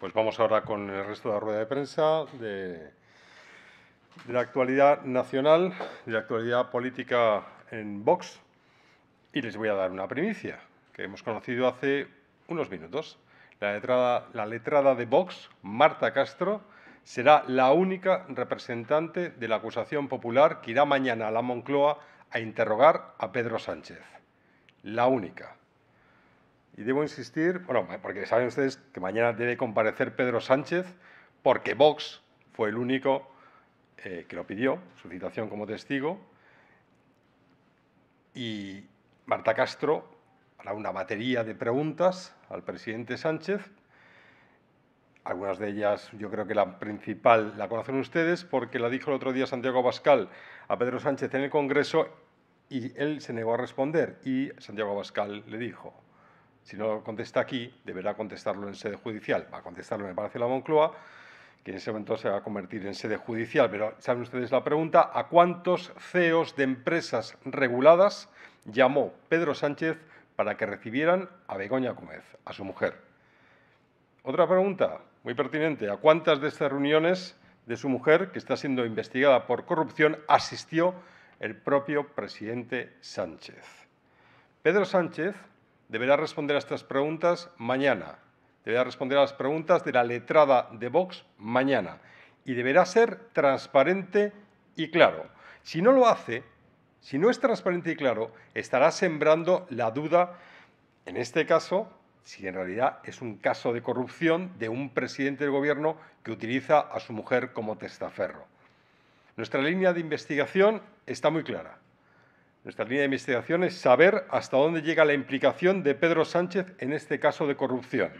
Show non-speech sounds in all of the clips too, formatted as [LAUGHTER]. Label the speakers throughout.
Speaker 1: Pues vamos ahora con el resto de la rueda de prensa de, la actualidad nacional, de la actualidad política en Vox. Y les voy a dar una primicia que hemos conocido hace unos minutos. La letrada, la letrada de Vox, Marta Castro, será la única representante de la acusación popular que irá mañana a la Moncloa a interrogar a Pedro Sánchez. La única. Y debo insistir, bueno, porque saben ustedes que mañana debe comparecer Pedro Sánchez, porque Vox fue el único eh, que lo pidió, su citación como testigo, y Marta Castro hará una batería de preguntas al presidente Sánchez. Algunas de ellas, yo creo que la principal la conocen ustedes porque la dijo el otro día Santiago Pascal a Pedro Sánchez en el Congreso y él se negó a responder y Santiago Abascal le dijo, si no contesta aquí, deberá contestarlo en sede judicial. Va a contestarlo en parece la Moncloa, que en ese momento se va a convertir en sede judicial. Pero saben ustedes la pregunta, ¿a cuántos CEOs de empresas reguladas llamó Pedro Sánchez para que recibieran a Begoña Gómez, a su mujer? Otra pregunta muy pertinente, ¿a cuántas de estas reuniones de su mujer, que está siendo investigada por corrupción, asistió el propio presidente Sánchez? Pedro Sánchez deberá responder a estas preguntas mañana. Deberá responder a las preguntas de la letrada de Vox mañana. Y deberá ser transparente y claro. Si no lo hace, si no es transparente y claro, estará sembrando la duda, en este caso, si en realidad es un caso de corrupción de un presidente del gobierno que utiliza a su mujer como testaferro. Nuestra línea de investigación está muy clara. Nuestra línea de investigación es saber hasta dónde llega la implicación de Pedro Sánchez en este caso de corrupción.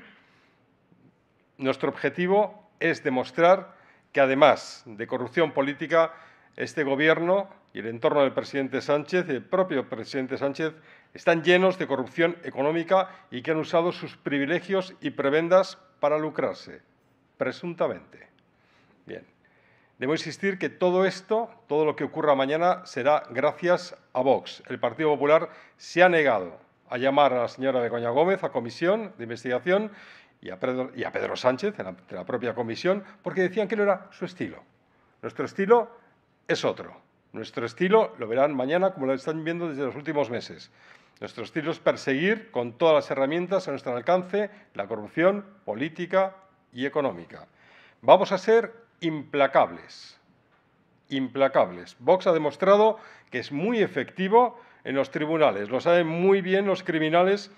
Speaker 1: Nuestro objetivo es demostrar que además de corrupción política, este Gobierno y el entorno del presidente Sánchez el propio presidente Sánchez están llenos de corrupción económica y que han usado sus privilegios y prebendas para lucrarse, presuntamente. Bien. Debo insistir que todo esto, todo lo que ocurra mañana, será gracias a Vox. El Partido Popular se ha negado a llamar a la señora Begoña Gómez a comisión de investigación y a Pedro, y a Sánchez, de la propia comisión, porque decían que no era su estilo. Nuestro estilo es otro. Nuestro estilo lo verán mañana, como lo están viendo desde los últimos meses. Nuestro estilo es perseguir con todas las herramientas a nuestro alcance la corrupción política y económica. Vamos a ser implacables. Implacables. Vox ha demostrado que es muy efectivo en los tribunales. Lo saben muy bien los criminales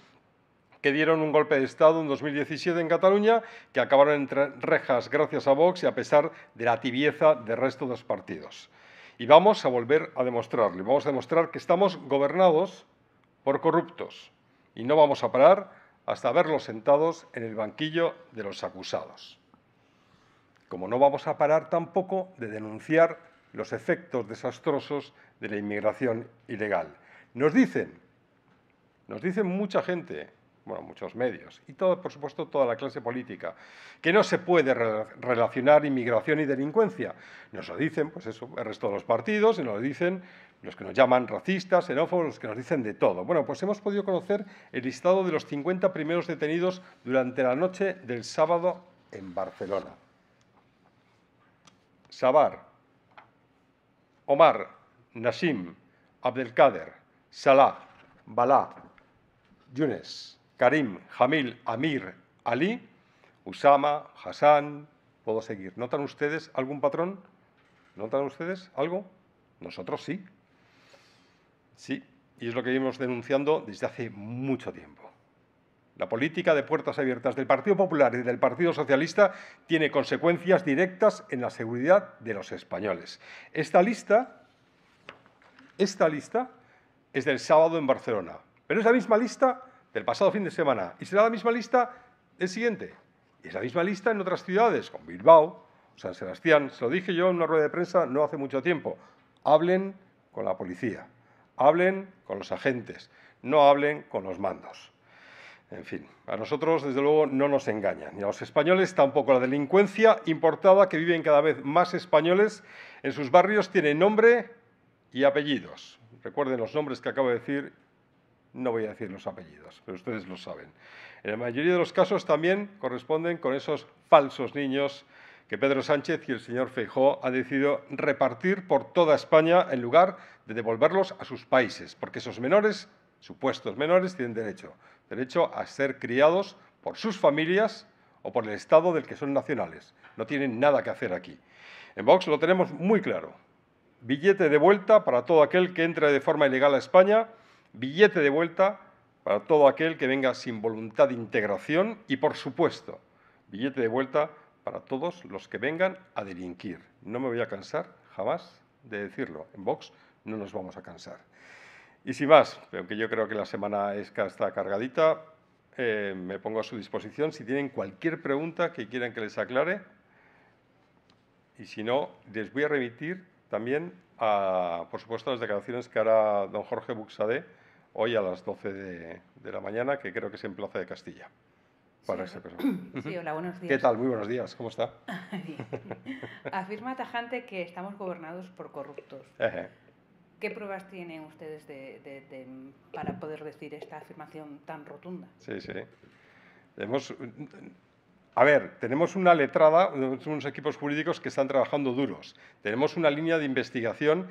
Speaker 1: que dieron un golpe de Estado en 2017 en Cataluña, que acabaron entre rejas gracias a Vox y a pesar de la tibieza del resto de los partidos. Y vamos a volver a demostrarlo. Vamos a demostrar que estamos gobernados por corruptos y no vamos a parar hasta verlos sentados en el banquillo de los acusados como no vamos a parar tampoco de denunciar los efectos desastrosos de la inmigración ilegal. Nos dicen, nos dicen mucha gente, bueno, muchos medios, y por supuesto toda la clase política, que no se puede relacionar inmigración y delincuencia. Nos lo dicen, pues eso, el resto de los partidos, y nos lo dicen los que nos llaman racistas, xenófobos, los que nos dicen de todo. Bueno, pues hemos podido conocer el listado de los 50 primeros detenidos durante la noche del sábado en Barcelona. Sabar, Omar, Nasim, Abdelkader, Salah, Balá, Yunes, Karim, Jamil, Amir, Ali, Usama, Hassan, puedo seguir. ¿Notan ustedes algún patrón? ¿Notan ustedes algo? Nosotros sí. Sí, y es lo que vimos denunciando desde hace mucho tiempo. La política de puertas abiertas del Partido Popular y del Partido Socialista tiene consecuencias directas en la seguridad de los españoles. Esta lista, esta lista es del sábado en Barcelona, pero es la misma lista del pasado fin de semana y será la misma lista del siguiente. Y es la misma lista en otras ciudades, con Bilbao, San Sebastián. Se lo dije yo en una rueda de prensa no hace mucho tiempo. Hablen con la policía, hablen con los agentes, no hablen con los mandos. En fin, a nosotros desde luego no nos engañan, ni a los españoles tampoco. La delincuencia importada que viven cada vez más españoles en sus barrios tiene nombre y apellidos. Recuerden los nombres que acabo de decir, no voy a decir los apellidos, pero ustedes lo saben. En la mayoría de los casos también corresponden con esos falsos niños que Pedro Sánchez y el señor Feijó han decidido repartir por toda España en lugar de devolverlos a sus países, porque esos menores, supuestos menores, tienen derecho derecho a ser criados por sus familias o por el Estado del que son nacionales. No tienen nada que hacer aquí. En Vox lo tenemos muy claro. Billete de vuelta para todo aquel que entre de forma ilegal a España, billete de vuelta para todo aquel que venga sin voluntad de integración y, por supuesto, billete de vuelta para todos los que vengan a delinquir. No me voy a cansar jamás de decirlo. En Vox no nos vamos a cansar. Y sin más, aunque yo creo que la semana está cargadita, eh, me pongo a su disposición si tienen cualquier pregunta que quieran que les aclare. Y si no, les voy a remitir también, a, por supuesto, las declaraciones que hará don Jorge Buxadé hoy a las 12 de, la mañana, que creo que es en Plaza de Castilla. Para sí, sí, hola, buenos días. ¿Qué tal? Muy buenos días, ¿cómo está? [LAUGHS] Afirma tajante que estamos gobernados por corruptos. ¿Qué pruebas tienen ustedes para poder decir esta afirmación tan rotunda? Sí, sí. a ver, tenemos una letrada, unos equipos jurídicos que están trabajando duros. Tenemos una línea de investigación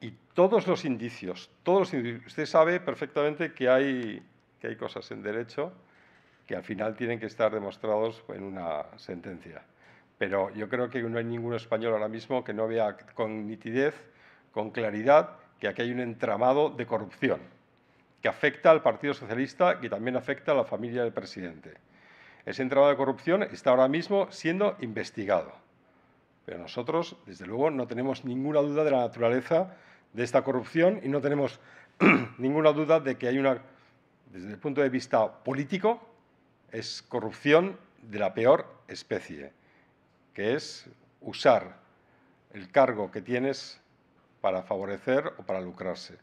Speaker 1: y todos los indicios, todos Usted sabe perfectamente que hay, que hay cosas en derecho que al final tienen que estar demostrados en una sentencia. Pero yo creo que no hay ningún español ahora mismo que no vea con nitidez con claridad que aquí hay un entramado de corrupción que afecta al Partido Socialista y también afecta a la familia del presidente. Ese entramado de corrupción está ahora mismo siendo investigado. Pero nosotros, desde luego, no tenemos ninguna duda de la naturaleza de esta corrupción y no tenemos [CLEARS THROAT] ninguna duda de que hay una, desde el punto de vista político, es corrupción de la peor especie, que es usar el cargo que tienes para favorecer o para lucrarse.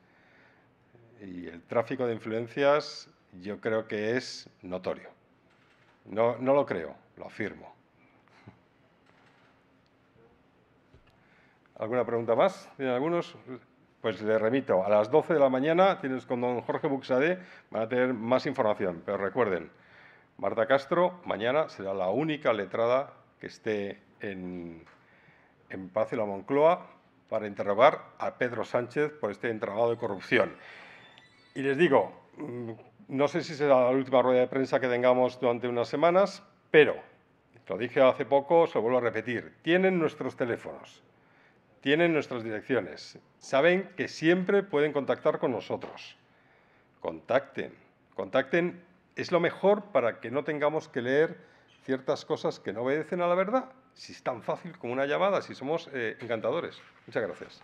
Speaker 1: Y el tráfico de influencias yo creo que es notorio. No, no lo creo, lo afirmo. ¿Alguna pregunta más? ¿Tienen algunos? Pues le remito, a las 12 de la mañana tienes con don Jorge Buxade, van a tener más información, pero recuerden, Marta Castro mañana será la única letrada que esté en, en Palacio la Moncloa para interrogar a Pedro Sánchez por este entramado de corrupción. Y les digo, mm, no sé si será la última rueda de prensa que tengamos durante unas semanas, pero, lo dije hace poco, se lo vuelvo a repetir, tienen nuestros teléfonos, tienen nuestras direcciones, saben que siempre pueden contactar con nosotros. Contacten, contacten, es lo mejor para que no tengamos que leer ciertas cosas que no obedecen a la verdad. Si es tan fácil como una llamada, si somos eh, encantadores. Muchas gracias.